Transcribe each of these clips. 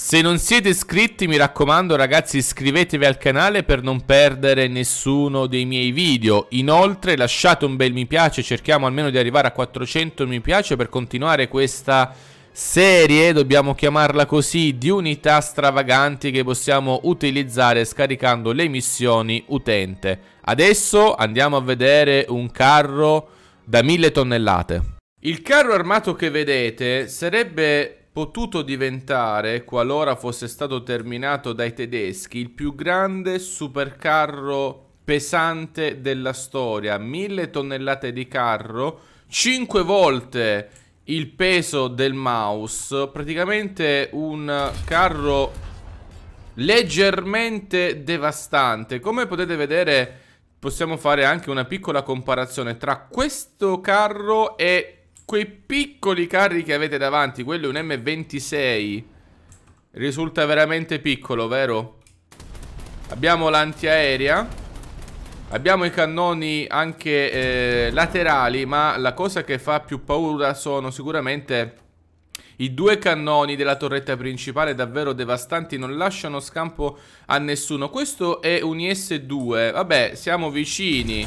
Se non siete iscritti mi raccomando ragazzi iscrivetevi al canale per non perdere nessuno dei miei video Inoltre lasciate un bel mi piace, cerchiamo almeno di arrivare a 400 mi piace per continuare questa serie, dobbiamo chiamarla così, di unità stravaganti che possiamo utilizzare scaricando le missioni utente Adesso andiamo a vedere un carro da 1000 tonnellate il carro armato che vedete sarebbe potuto diventare, qualora fosse stato terminato dai tedeschi, il più grande supercarro pesante della storia, Mille tonnellate di carro, cinque volte il peso del mouse, praticamente un carro leggermente devastante. Come potete vedere possiamo fare anche una piccola comparazione tra questo carro e quei piccoli carri che avete davanti, quello è un M26. Risulta veramente piccolo, vero? Abbiamo l'antiaerea. Abbiamo i cannoni anche eh, laterali, ma la cosa che fa più paura sono sicuramente i due cannoni della torretta principale davvero devastanti non lasciano scampo a nessuno. Questo è un IS-2, vabbè siamo vicini,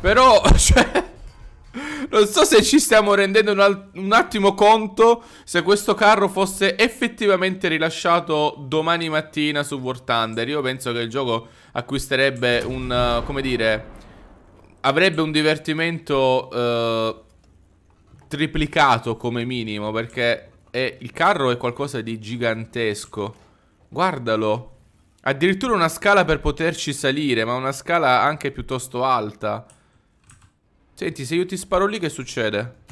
però cioè, non so se ci stiamo rendendo un, un, attimo conto se questo carro fosse effettivamente rilasciato domani mattina su War Thunder. Io penso che il gioco acquisterebbe un, uh, come dire, avrebbe un divertimento uh, triplicato come minimo perché è, il carro è qualcosa di gigantesco. Guardalo. Addirittura una scala per poterci salire, ma una scala anche piuttosto alta. Senti, se io ti sparo lì che succede?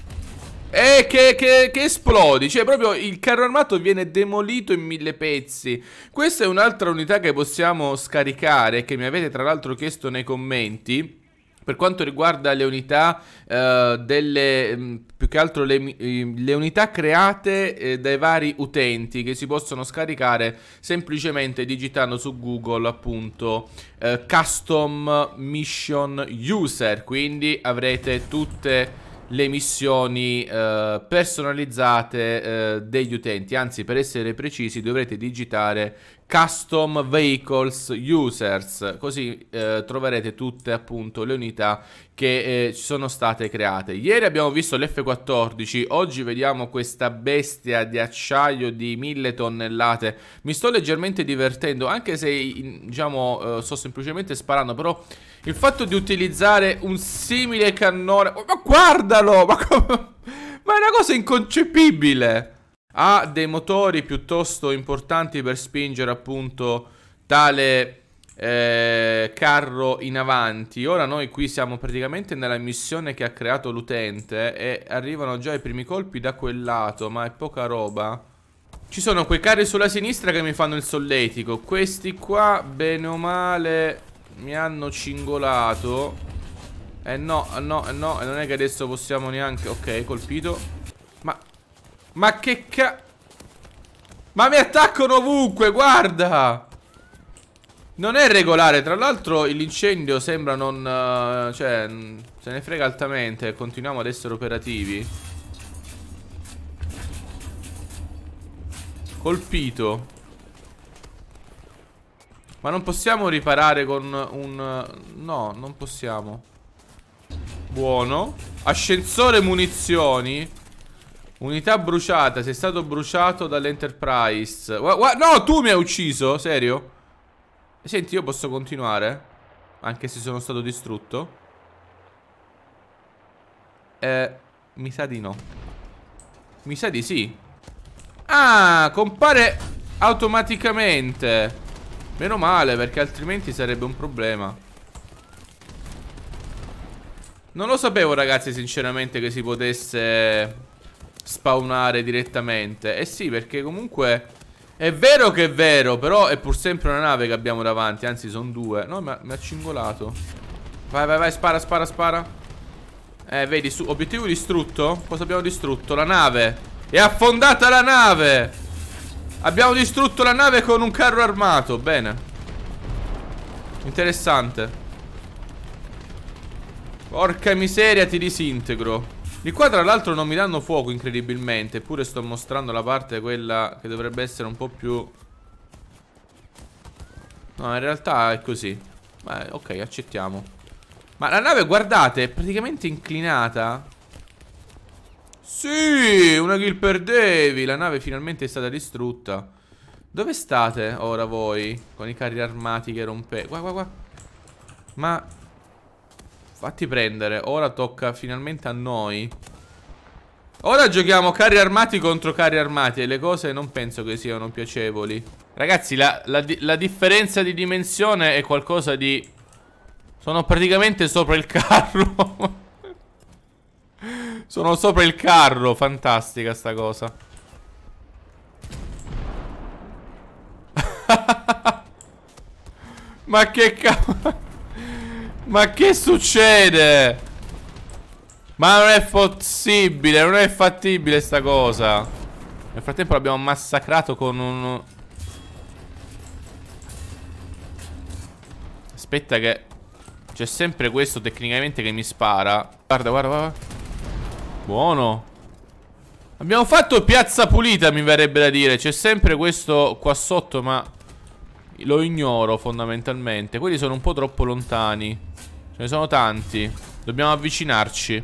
Eh, che, che, che, esplodi. Cioè, proprio il carro armato viene demolito in mille pezzi. Questa è un'altra unità che possiamo scaricare, che mi avete tra l'altro chiesto nei commenti. Per quanto riguarda le unità eh, delle mh, mm, che altro le, le unità create eh, dai vari utenti che si possono scaricare semplicemente digitando su Google appunto eh, custom mission user, quindi avrete tutte le missioni eh, personalizzate eh, degli utenti. Anzi, per essere precisi, dovrete digitare Custom Vehicles Users, così eh, troverete tutte appunto le unità che eh, sono state create. Ieri abbiamo visto l'F14, oggi vediamo questa bestia di acciaio di mille tonnellate. Mi sto leggermente divertendo, anche se diciamo eh, sto semplicemente sparando, però il fatto di utilizzare un simile cannone... Oh, ma guardalo! Ma, ma è una cosa inconcepibile! ha dei motori piuttosto importanti per spingere appunto tale eh, carro in avanti. Ora noi qui siamo praticamente nella missione che ha creato l'utente e arrivano già i primi colpi da quel lato, ma è poca roba. Ci sono quei carri sulla sinistra che mi fanno il solletico. Questi qua, bene o male, mi hanno cingolato. Eh no, eh no, eh no, non è che adesso possiamo neanche... Ok, colpito. Ma che ca... Ma mi attaccano ovunque, guarda! Non è regolare, tra l'altro l'incendio sembra non... Eh, cioè, se ne frega altamente, continuiamo ad essere operativi. Colpito. Ma non possiamo riparare con un... No, non possiamo. Buono. Ascensore munizioni. Unità bruciata, sei stato bruciato dall'Enterprise. No, tu mi hai ucciso, serio? Senti, io posso continuare? Anche se sono stato distrutto? Eh, mi sa di no. Mi sa di sì. Ah, compare automaticamente. Meno male, perché altrimenti sarebbe un problema. Non lo sapevo, ragazzi, sinceramente, che si potesse spawnare direttamente Eh sì, perché comunque è vero che è vero, però è pur sempre una nave che abbiamo davanti Anzi, sono due No, mi ha, cingolato Vai, vai, vai, spara, spara, spara eh, vedi, su, obiettivo distrutto Cosa abbiamo distrutto? La nave È affondata la nave Abbiamo distrutto la nave con un carro armato Bene Interessante Porca miseria, ti disintegro di qua tra l'altro non mi danno fuoco incredibilmente Eppure sto mostrando la parte quella che dovrebbe essere un po' più No in realtà è così Beh, ok accettiamo Ma la nave guardate è praticamente inclinata Sì una kill per Davy La nave finalmente è stata distrutta Dove state ora voi? Con i carri armati che rompe Guarda guarda qua Ma Fatti prendere Ora tocca finalmente a noi Ora giochiamo carri armati contro carri armati E le cose non penso che siano piacevoli Ragazzi la, la, la differenza di dimensione è qualcosa di Sono praticamente sopra il carro Sono sopra il carro Fantastica sta cosa Ma che cavolo Ma che succede? Ma non è possibile, non è fattibile sta cosa Nel frattempo l'abbiamo massacrato con un... Aspetta che... C'è sempre questo tecnicamente che mi spara Guarda, guarda, guarda Buono Abbiamo fatto piazza pulita mi verrebbe da dire C'è sempre questo qua sotto ma... Lo ignoro fondamentalmente Quelli sono un po' troppo lontani Ce ne sono tanti Dobbiamo avvicinarci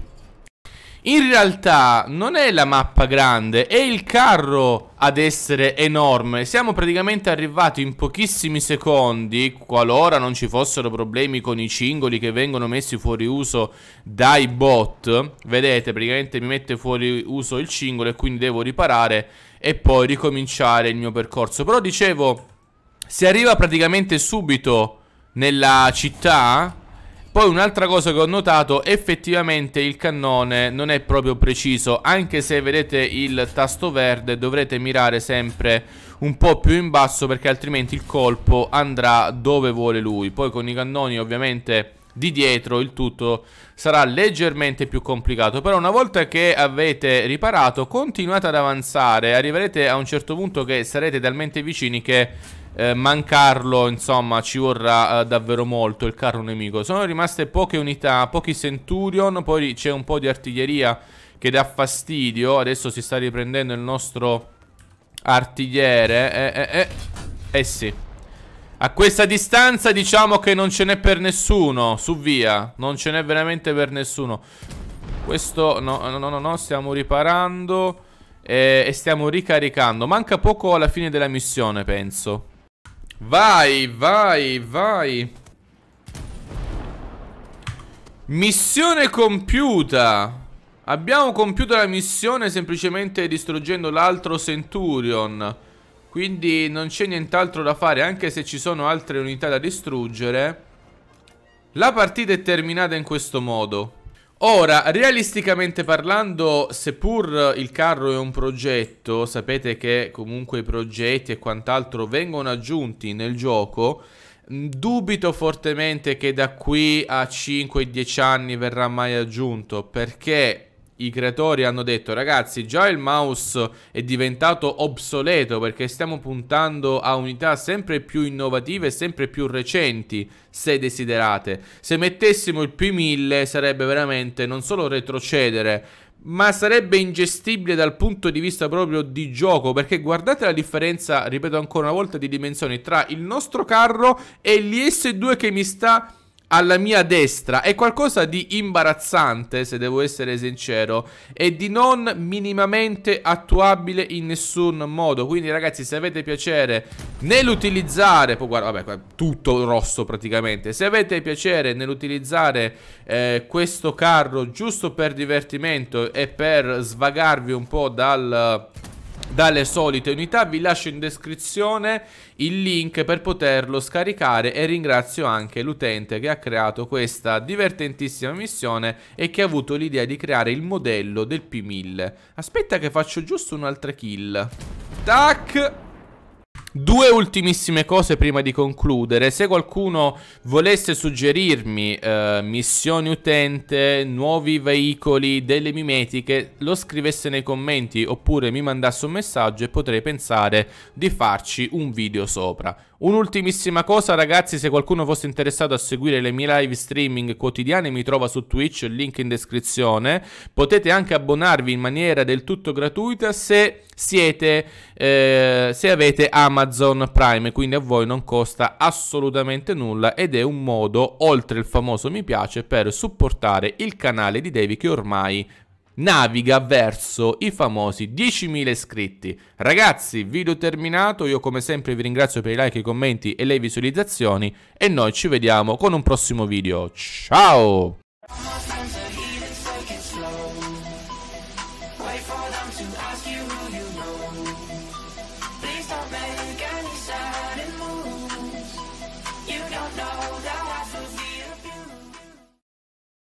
In realtà non è la mappa grande È il carro ad essere enorme Siamo praticamente arrivati in pochissimi secondi Qualora non ci fossero problemi con i cingoli Che vengono messi fuori uso dai bot Vedete praticamente mi mette fuori uso il cingolo E quindi devo riparare E poi ricominciare il mio percorso Però dicevo si arriva praticamente subito nella città Poi un'altra cosa che ho notato Effettivamente il cannone non è proprio preciso Anche se vedete il tasto verde Dovrete mirare sempre un po' più in basso Perché altrimenti il colpo andrà dove vuole lui Poi con i cannoni ovviamente di dietro il tutto sarà leggermente più complicato però una volta che avete riparato continuate ad avanzare arriverete a un certo punto che sarete talmente vicini che eh, mancarlo, insomma, ci vorrà eh, davvero molto il carro nemico. Sono rimaste poche unità, pochi Centurion, poi c'è un po' di artiglieria che dà fastidio. Adesso si sta riprendendo il nostro artigliere. Eh, eh, eh. eh sì. A questa distanza diciamo che non ce n'è per nessuno, su via. Non ce n'è veramente per nessuno. Questo, no, no, no, no, stiamo riparando e, eh, e stiamo ricaricando. Manca poco alla fine della missione, penso. Vai, vai, vai. Missione compiuta. Abbiamo compiuto la missione semplicemente distruggendo l'altro Centurion. Quindi non c'è nient'altro da fare, anche se ci sono altre unità da distruggere. La partita è terminata in questo modo. Ora, realisticamente parlando, seppur il carro è un progetto, sapete che comunque i progetti e quant'altro vengono aggiunti nel gioco, mm, dubito fortemente che da qui a 5-10 anni verrà mai aggiunto, perché i creatori hanno detto ragazzi già il mouse è diventato obsoleto perché stiamo puntando a unità sempre più innovative e sempre più recenti se desiderate se mettessimo il P1000 sarebbe veramente non solo retrocedere ma sarebbe ingestibile dal punto di vista proprio di gioco perché guardate la differenza ripeto ancora una volta di dimensioni tra il nostro carro e l'IS2 che mi sta alla mia destra è qualcosa di imbarazzante, se devo essere sincero, e di non minimamente attuabile in nessun modo. Quindi, ragazzi, se avete piacere nell'utilizzare, poi guarda, vabbè, tutto rosso praticamente. Se avete piacere nell'utilizzare eh, questo carro giusto per divertimento e per svagarvi un po' dal dalle solite unità vi lascio in descrizione il link per poterlo scaricare e ringrazio anche l'utente che ha creato questa divertentissima missione e che ha avuto l'idea di creare il modello del P1000 aspetta che faccio giusto un'altra kill tac Due ultimissime cose prima di concludere. Se qualcuno volesse suggerirmi eh, missioni utente, nuovi veicoli, delle mimetiche, lo scrivesse nei commenti oppure mi mandasse un messaggio e potrei pensare di farci un video sopra. Un'ultimissima cosa, ragazzi, se qualcuno fosse interessato a seguire le mie live streaming quotidiane, mi trova su Twitch, il link in descrizione. Potete anche abbonarvi in maniera del tutto gratuita se siete eh, se avete Amazon Prime, quindi a voi non costa assolutamente nulla ed è un modo, oltre il famoso mi piace, per supportare il canale di Devi che ormai naviga verso i famosi 10.000 iscritti. Ragazzi, video terminato, io come sempre vi ringrazio per i like, i commenti e le visualizzazioni e noi ci vediamo con un prossimo video. Ciao!